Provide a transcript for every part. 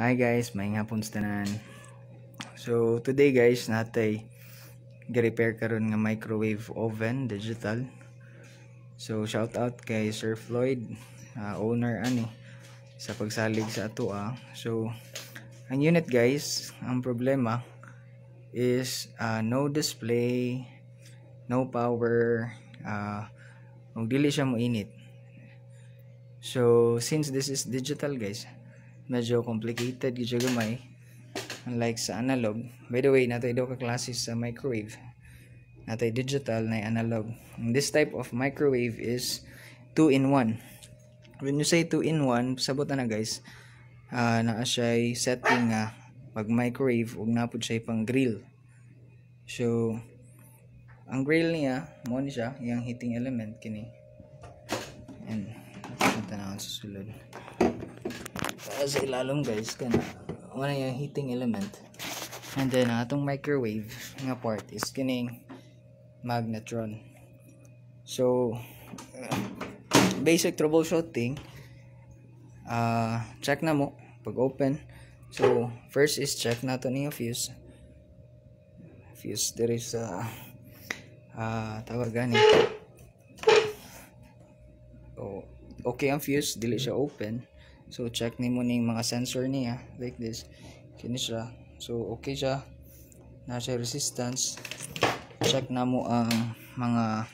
Hi guys, may hapon sa tanan. So today guys, natay gi-repair karon nga microwave oven digital. So shout out kay Sir Floyd, uh, owner ani sa pagsalig sa ato ah. So ang unit guys, ang problema is uh, no display, no power, uh, dili siya mo init. So since this is digital guys, medyo complicated gyud gamay unlike sa analog by the way natay do ka klase sa microwave natay digital na analog And this type of microwave is 2 in 1 when you say 2 in 1 sabot na, na guys uh, naa siya setting nga uh, pag microwave ug napud siya pang grill so ang grill niya mo ni siya yung heating element kini and ito na sa sulod uh, sa ilalong guys kana una yung heating element and then uh, ah, atong microwave nga part is kining magnetron so uh, basic troubleshooting uh, check na mo pag open so first is check nato ni fuse fuse there is uh, uh, tawag gani so, oh, okay ang fuse dili siya open So, check ni mo ning mga sensor niya. Like this. Kini siya. So, okay siya. Na siya resistance. Check na mo ang mga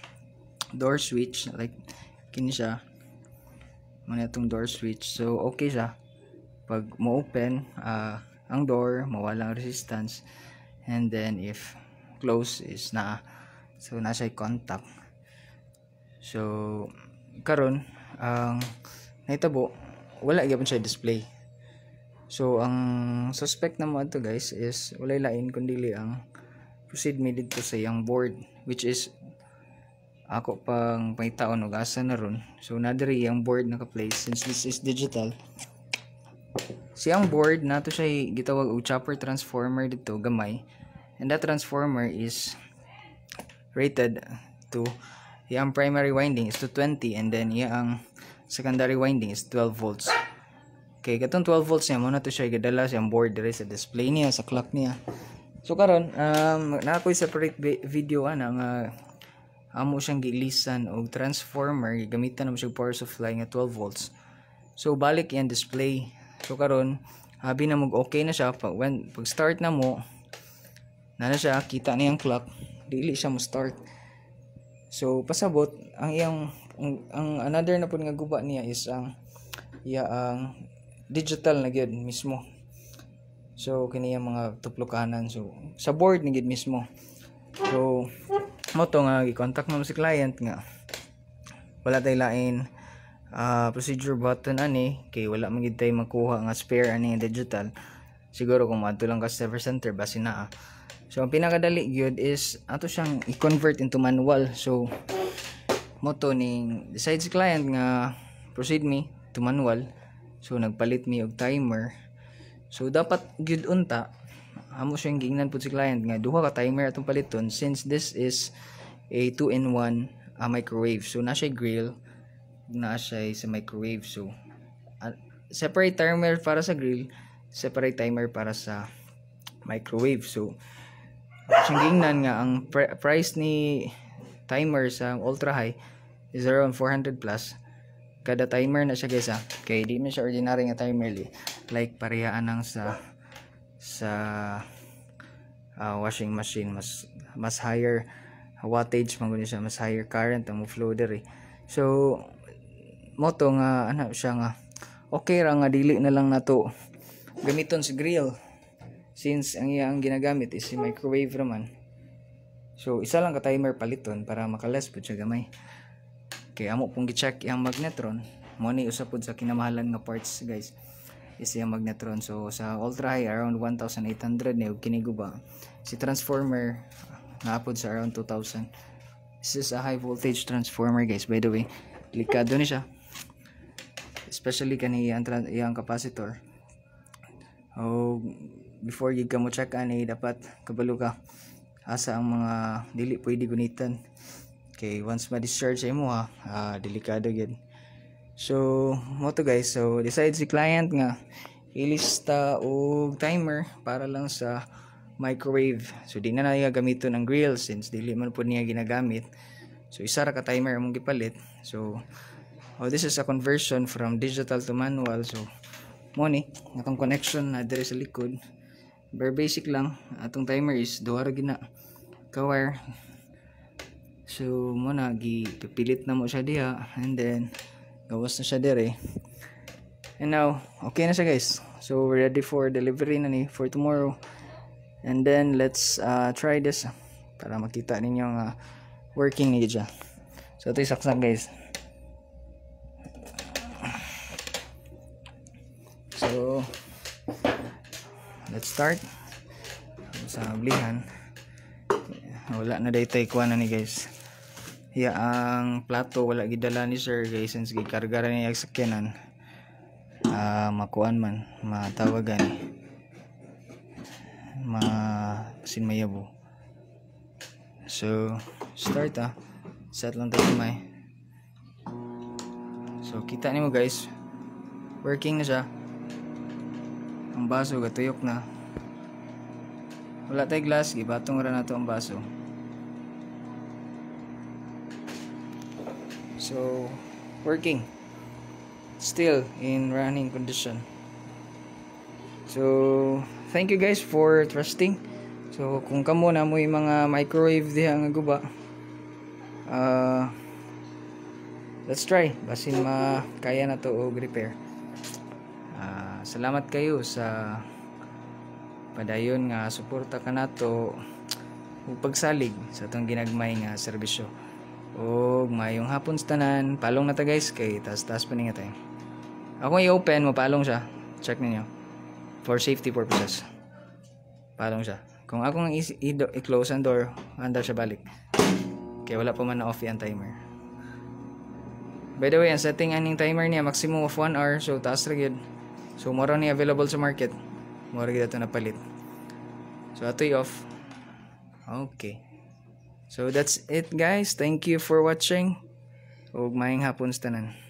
door switch. Like, kini siya. Muna door switch. So, okay siya. Pag mo-open, uh, ang door, mawalang resistance. And then, if close is na so na siya contact. So, karon ang um, naitabo wala gyapon siya display so ang suspect na mo ato guys is walay lain kundi li ang proceed me dito sa yang board which is ako pang pangitaon og asa na ron so na diri ang board naka place since this is digital si ang board nato siya gitawag og chopper transformer dito gamay and that transformer is rated to yung primary winding is to 20 and then yung secondary winding is 12 volts Okay, katong 12 volts niya mo na to siya gidala sa board diri sa display niya sa clock niya. So karon um ah, na ko separate video ana nga uh, amo siyang gilisan og transformer gamitan mo siya power supply nga 12 volts. So balik yan display. So karon habi na mag okay na siya pag when pag start na mo na na siya kita na yung clock dili siya mo start. So pasabot ang iyang ang, ang another na pud nga guba niya is ang iya ang digital na gyud mismo so kini ang mga tuplokanan so sa board na gyud mismo so mo to nga gi-contact mo si client nga wala tay lain uh, procedure button ani kay wala man gid tay makuha nga spare ani digital siguro kung maadto lang ka server center basi na ah. so ang pinakadali gyud is ato siyang i-convert into manual so mo to ning decides client nga proceed me to manual So nagpalit mi og timer. So dapat gyud unta amo siyang gingnan pud si client nga duha ka timer atong paliton since this is a 2 in 1 uh, microwave. So na siya grill, na siya sa microwave. So uh, separate timer para sa grill, separate timer para sa microwave. So ang gingnan nga ang pr price ni timer sa ultra high is around 400 plus kada timer na siya guys ha ah. kay di man siya ordinary nga timer li. Eh. like parehaan nang sa sa uh, washing machine mas mas higher wattage man gud siya mas higher current ang flow diri eh. so moto nga ana siya nga okay ra nga dili na lang nato gamiton si grill since ang iya ang ginagamit is si microwave raman so isa lang ka timer paliton para makaless pud siya gamay kay amo pong gicheck check magnetron mo ni usapod sa kinamahalan nga parts guys is yung magnetron so sa ultra high around 1800 ni kiniguba si transformer naapod sa around 2000 this is a high voltage transformer guys by the way likado ni siya especially kani ang, ang capacitor o oh, before gig ka mo check ani dapat kabalo ka asa ang mga dili pwede gunitan Okay, once ma-discharge ay mo ha, ah, delikado gid. So, mo to guys, so decide si client nga ilista og timer para lang sa microwave. So di na na niya gamiton ang grill since dili man po niya ginagamit. So isa ra ka timer among gipalit. So oh, this is a conversion from digital to manual. So mo ni atong connection na dire sa likod. Very basic lang. Atong timer is duha ra gina ka wire so muna gipipilit na mo siya diha and then gawas na siya dire and now okay na siya guys so we're ready for delivery na ni for tomorrow and then let's uh, try this para makita ninyo ang uh, working ni dyan so ito saksak guys so let's start sa ablihan wala na daytay kuha na ni guys ya ang plato wala gidala ni sir guys since gikargara niya sa sakyanan uh, makuan man matawagan ma sinmayabo so start ah set lang tayo may so kita ni mo guys working na siya ang baso gatuyok na wala tay glass gibatong ra na to ang baso so working still in running condition so thank you guys for trusting so kung kamo na mo yung mga microwave diha nga guba uh, let's try basin ma kaya na to og repair uh, salamat kayo sa padayon nga suporta ka nato ug pagsalig sa atong ginagmay nga serbisyo o oh, mayong hapon sa tanan. Palong na ta guys kay taas-taas pa ninyo tayo. Ako i-open, mapalong siya. Check ninyo. For safety purposes. Palong siya. Kung akong i-close ang door, andar siya balik. Kaya wala pa man na-off yung timer. By the way, ang setting aning timer niya, maximum of 1 hour. So, taas ra So, moro niya available sa market. Moro gyud ato na palit. So, ato off Okay. So that's it guys. Thank you for watching. Huwag maing hapon tanan.